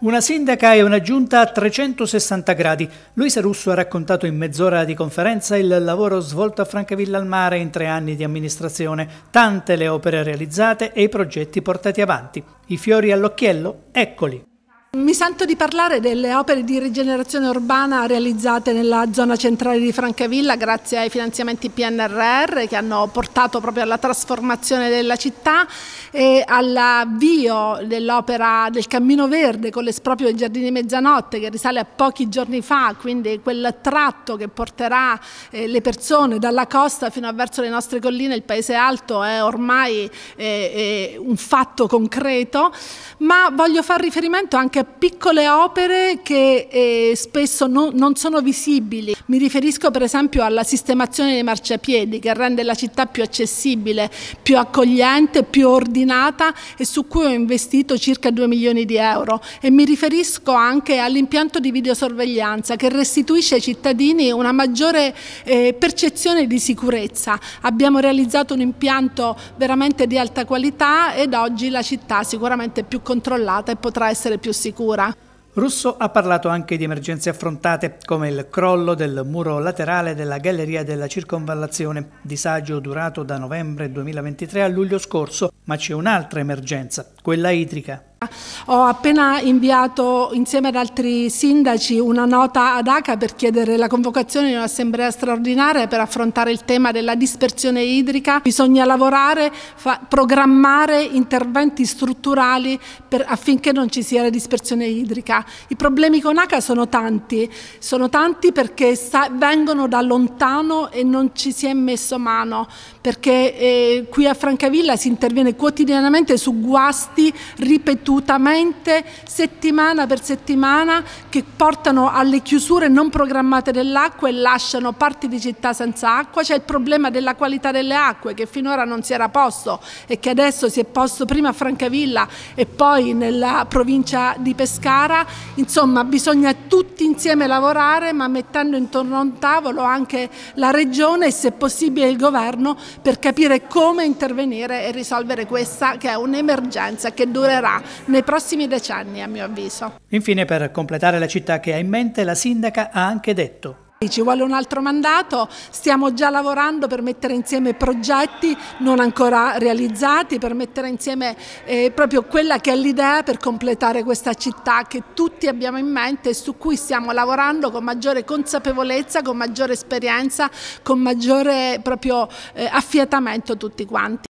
Una sindaca e una giunta a 360 gradi. Luisa Russo ha raccontato in mezz'ora di conferenza il lavoro svolto a Francavilla al Mare in tre anni di amministrazione, tante le opere realizzate e i progetti portati avanti. I fiori all'occhiello? Eccoli! Mi sento di parlare delle opere di rigenerazione urbana realizzate nella zona centrale di Francavilla grazie ai finanziamenti PNRR che hanno portato proprio alla trasformazione della città e all'avvio dell'opera del Cammino Verde con l'esproprio dei Giardini Mezzanotte che risale a pochi giorni fa, quindi quel tratto che porterà eh, le persone dalla costa fino a verso le nostre colline, il Paese Alto è ormai eh, eh, un fatto concreto, ma voglio far riferimento anche a piccole opere che eh, spesso no, non sono visibili. Mi riferisco per esempio alla sistemazione dei marciapiedi che rende la città più accessibile, più accogliente, più ordinata e su cui ho investito circa 2 milioni di euro. E mi riferisco anche all'impianto di videosorveglianza che restituisce ai cittadini una maggiore eh, percezione di sicurezza. Abbiamo realizzato un impianto veramente di alta qualità ed oggi la città sicuramente è più controllata e potrà essere più sicura sicura. Russo ha parlato anche di emergenze affrontate, come il crollo del muro laterale della galleria della circonvallazione, disagio durato da novembre 2023 a luglio scorso, ma c'è un'altra emergenza, quella idrica. Ah, ho appena inviato insieme ad altri sindaci una nota ad ACA per chiedere la convocazione di un'assemblea straordinaria per affrontare il tema della dispersione idrica. Bisogna lavorare, programmare interventi strutturali per, affinché non ci sia la dispersione idrica. I problemi con ACA sono tanti, sono tanti perché vengono da lontano e non ci si è messo mano, perché eh, qui a Francavilla si interviene quotidianamente su guasti ripetuti ripetutamente settimana per settimana che portano alle chiusure non programmate dell'acqua e lasciano parti di città senza acqua. C'è il problema della qualità delle acque che finora non si era posto e che adesso si è posto prima a Francavilla e poi nella provincia di Pescara. Insomma bisogna tutti insieme lavorare ma mettendo intorno a un tavolo anche la regione e se possibile il governo per capire come intervenire e risolvere questa che è un'emergenza che durerà nei prossimi decenni a mio avviso. Infine per completare la città che ha in mente la sindaca ha anche detto ci vuole un altro mandato, stiamo già lavorando per mettere insieme progetti non ancora realizzati, per mettere insieme eh, proprio quella che è l'idea per completare questa città che tutti abbiamo in mente e su cui stiamo lavorando con maggiore consapevolezza, con maggiore esperienza, con maggiore proprio, eh, affiatamento tutti quanti.